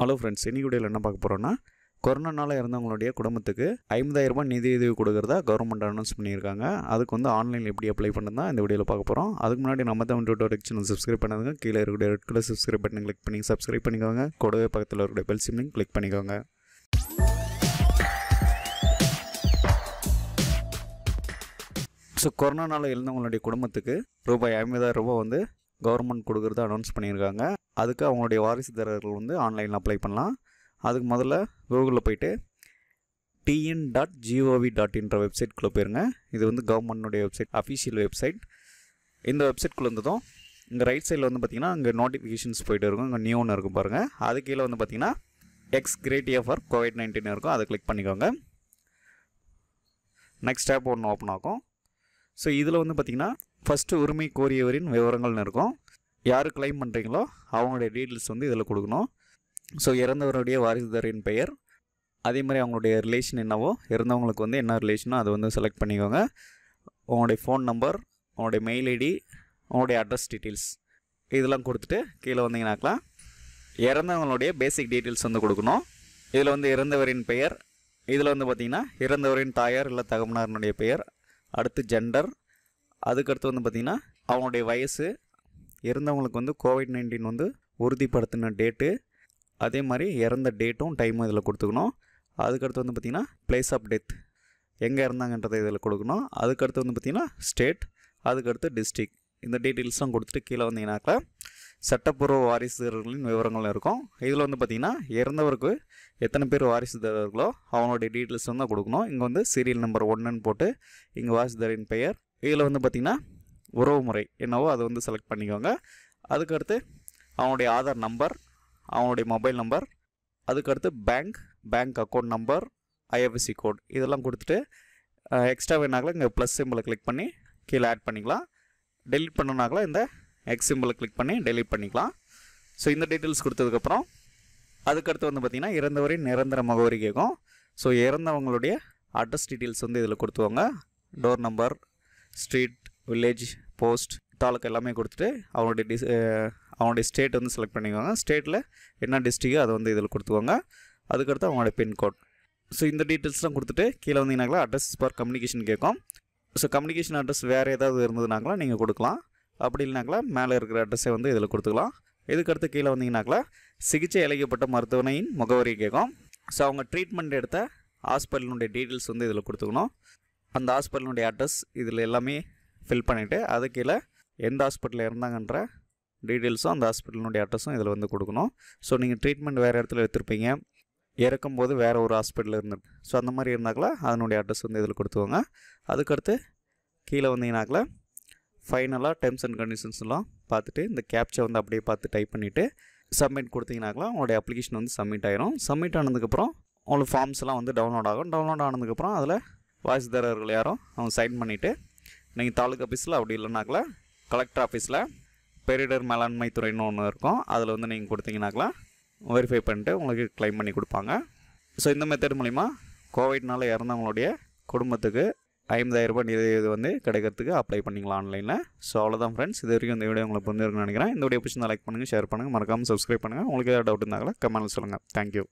hello friends இன்னைக்கு வீடியோவில் என்ன பார்க்க போகிறோன்னா கொரோனானால இறந்தவங்களுடைய குடும்பத்துக்கு ஐம்பதாயிரம் நிதி நிதியுதவி கொடுக்குறதா கவர்மெண்ட் அனௌன்ஸ் பண்ணியிருக்காங்க அதுக்கு வந்து ஆன்லைனில் எப்படி அப்ளை பண்ணுறதா இந்த வீடியோவில் பார்க்க போகிறோம் அதுக்கு முன்னாடி நம்ம தான் டோட்டோட சேனல் சப்ஸ்கிரைப் பண்ணுங்க கீழே இருக்கக்கூடிய ரெட் கலர் சப்ஸ்கிரைப் பண்ணி கிளிக் பண்ணி சப்ஸ்கிரைப் பண்ணிக்கோங்க கூடவே பக்கத்தில் இருக்கக்கூடிய பெல் சிம்லிங் கிளிக் பண்ணிக்கோங்க ஸோ கொரோனானால இருந்தவங்களுடைய குடும்பத்துக்கு ரூபாய் ஐம்பதாயிரம் ரூபாய் வந்து கவர்மெண்ட் கொடுக்குறத அனௌன்ஸ் பண்ணியிருக்காங்க அதுக்கு அவங்களுடைய வாரிசுதாரர்கள் வந்து ஆன்லைனில் அப்ளை பண்ணலாம் அதுக்கு முதல்ல கூகுளில் போயிட்டு டிஎன் டாட் ஜிஓவி டாட் என்ற வெப்சைட்குள்ளே போயிருங்க இது வந்து கவர்மெண்ட்டுடைய வெப்சைட் அஃபிஷியல் வெப்சைட் இந்த வெப்சைட்குள்ளே இருந்ததும் இங்கே ரைட் சைடில் வந்து பார்த்திங்கன்னா இங்கே நோட்டிஃபிகேஷன்ஸ் போய்ட்டு இருக்கும் இங்கே ஒன்று இருக்கும் பாருங்கள் அது கீழே வந்து பார்த்திங்கன்னா ex gratia for Covid nineteen இருக்கும் அதை கிளிக் பண்ணிக்கோங்க நெக்ஸ்ட் ஆப் ஒன்று ஓப்பன் ஆகும் ஸோ இதில் வந்து பார்த்திங்கன்னா ஃபஸ்ட்டு உரிமை கோரியவரின் விவரங்கள்னு இருக்கும் யார் கிளைம் பண்ணுறீங்களோ அவங்களுடைய டீட்டெயில்ஸ் வந்து இதில் கொடுக்கணும் ஸோ இறந்தவருடைய வாரிசுதாரின் பெயர் அதே மாதிரி அவங்களுடைய ரிலேஷன் என்னவோ இறந்தவங்களுக்கு வந்து என்ன ரிலேஷனோ அதை வந்து செலக்ட் பண்ணிக்கோங்க உங்களுடைய ஃபோன் நம்பர் உங்களுடைய மெயில் ஐடி உங்களுடைய அட்ரஸ் டீட்டெயில்ஸ் இதெல்லாம் கொடுத்துட்டு கீழே வந்தீங்கன்னாக்கலாம் இறந்தவங்களுடைய பேசிக் டீட்டெயில்ஸ் வந்து கொடுக்கணும் இதில் வந்து இறந்தவரின் பெயர் இதில் வந்து பார்த்திங்கன்னா இறந்தவரின் தாயார் இல்லை தகவனாரனுடைய பெயர் அடுத்து ஜெண்டர் அதுக்கடுத்து வந்து பார்த்திங்கன்னா அவங்களுடைய வயசு இருந்தவங்களுக்கு வந்து கோவிட் நைன்டீன் வந்து உறுதிப்படுத்தின டேட்டு அதே மாதிரி இறந்த டேட்டும் டைமும் இதில் கொடுத்துக்கணும் அதுக்கடுத்து வந்து பார்த்திங்கன்னா பிளேஸ் ஆஃப் டெத் எங்கே இருந்தாங்கன்றதை இதில் கொடுக்கணும் அதுக்கடுத்து வந்து பார்த்திங்கன்னா ஸ்டேட் அதுக்கடுத்து டிஸ்ட்ரிக் இந்த டீட்டெயில்ஸ்லாம் கொடுத்துட்டு கீழே வந்தீங்கன்னாக்கா சட்டப்பூர்வ வாரிசுகளின் விவரங்கள் இருக்கும் இதில் வந்து பார்த்திங்கன்னா இறந்தவருக்கு எத்தனை பேர் வாரிசுதாரர்களோ அவங்களுடைய டீட்டெயில்ஸ் வந்து கொடுக்கணும் இங்கே வந்து சீரியல் நம்பர் ஒன்றுன்னு போட்டு இங்கே வாரிசுதாரின் பெயர் இதில் வந்து பார்த்திங்கன்னா உறவு முறை என்னவோ அதை வந்து செலக்ட் பண்ணிக்கோங்க அதுக்கடுத்து அவனுடைய ஆதார் நம்பர் அவனுடைய மொபைல் நம்பர் அதுக்கடுத்து bank bank account number IFSC code இதெல்லாம் கொடுத்துட்டு எக்ஸ்ட்ரா வேணாங்களா இங்கே ப்ளஸ் சிம்பிளை கிளிக் பண்ணி கீழே ஆட் பண்ணிக்கலாம் டெலிட் பண்ணனாங்களா இந்த எக்ஸ் சிம்பிளை கிளிக் பண்ணி டெலிட் பண்ணிக்கலாம் ஸோ இந்த டீட்டெயில்ஸ் கொடுத்ததுக்கப்புறம் அதுக்கடுத்து வந்து பார்த்திங்கன்னா இறந்தவரின் நிரந்தர முகவரி கேட்கும் ஸோ இறந்தவங்களுடைய அட்ரஸ் டீட்டெயில்ஸ் வந்து இதில் கொடுத்துவாங்க door number street village post taluk எல்லாமே கொடுத்துட்டு அவனுடைய டிஸ் அவனுடைய ஸ்டேட் வந்து செலக்ட் பண்ணிக்கோங்க ஸ்டேட்டில் என்ன டிஸ்ட்ரிக்கோ அதை வந்து இதில் கொடுத்துக்கோங்க அதுக்கடுத்து அவனுடைய பின்கோட் ஸோ இந்த டீட்டெயில்ஸ்லாம் கொடுத்துட்டு கீழே வந்தீங்கன்னாங்களா அட்ரஸ் ஃபார் கம்யூனிகேஷன் கேட்கும் ஸோ கம்யூனிகேஷன் அட்ரஸ் வேறு ஏதாவது இருந்ததுனாங்களா நீங்கள் கொடுக்கலாம் அப்படி இல்லைனாங்களா மேலே இருக்கிற அட்ரஸை வந்து இதில் கொடுத்துக்கலாம் இதுக்கடுத்து கீழே வந்தீங்கன்னாக்கா சிகிச்சை இழைக்கப்பட்ட மருத்துவனையின் முகவரி கேட்கும் ஸோ அவங்க ட்ரீட்மெண்ட் எடுத்த ஹாஸ்பிட்டலினுடைய டீட்டெயில்ஸ் வந்து இதில் கொடுத்துக்கணும் அந்த ஹாஸ்பிட்டலினுடைய அட்ரஸ் இதில் எல்லாமே ஃபில் பண்ணிவிட்டு அது கீழே எந்த ஹாஸ்பிட்டலில் இருந்தாங்கன்ற டீட்டெயில்ஸும் அந்த ஹாஸ்பிட்டலினுடைய அட்ரஸும் இதில் வந்து கொடுக்கணும் ஸோ நீங்கள் ட்ரீட்மெண்ட் வேறு இடத்துல எடுத்துருப்பீங்க இறக்கும்போது வேறு ஒரு ஹாஸ்பிட்டலில் இருந்து ஸோ அந்த மாதிரி இருந்தாக்கல அதனுடைய அட்ரஸ் வந்து இதில் கொடுத்துவாங்க அதுக்கடுத்து கீழே வந்தீங்கனாக்கல ஃபைனலாக டேர்ம்ஸ் அண்ட் கண்டிஷன்ஸ்லாம் பார்த்துட்டு இந்த கேப்சை வந்து அப்படியே பார்த்து டைப் பண்ணிவிட்டு சப்மிட் கொடுத்தீங்கனாக்கலாம் உங்களுடைய அப்ளிகேஷன் வந்து சப்மிட் ஆகிரும் சப்மிட் ஆனதுக்கப்புறம் உங்களுக்கு ஃபார்ம்ஸ்லாம் வந்து டவுன்லோட் ஆகும் டவுன்லோட் ஆனதுக்கப்புறம் அதில் வாய்ஸ் தரர்கள் யாரும் அவங்க சைன் பண்ணிவிட்டு நீங்கள் தாலுக் ஆஃபீஸில் அப்படி இல்லைனாக்கலாம் கலெக்டர் ஆஃபீஸில் பேரிடர் மேலாண்மை துறைன்னு ஒன்று இருக்கும் அதில் வந்து நீங்கள் கொடுத்தீங்கனாக்கல வெரிஃபை பண்ணிட்டு உங்களுக்கு கிளைம் பண்ணி கொடுப்பாங்க ஸோ இந்த மெத்தட் மூலிமா கோவிட்னால் இறந்தவங்களுடைய குடும்பத்துக்கு ஐம்பதாயிரரூபா நிதி இது வந்து கிடைக்கிறதுக்கு அப்ளை பண்ணிக்கலாம் ஆன்லைனில் ஸோ அவ்வளோதான் ஃப்ரெண்ட்ஸ் இது வரைக்கும் இந்த வீடியோ உங்களுக்கு புரிஞ்சிருக்குன்னு நினைக்கிறேன் இந்த வீடியோ பிடிச்சிருந்தா லைக் பண்ணுங்கள் ஷேர் பண்ணுங்கள் மறக்காமல் சப்ஸ்கிரைப் பண்ணுங்கள் உங்களுக்கு ஏதாவது டவுட் இருந்தாங்களா கமெண்ட்ஸ் சொல்லுங்கள் தேங்க்யூ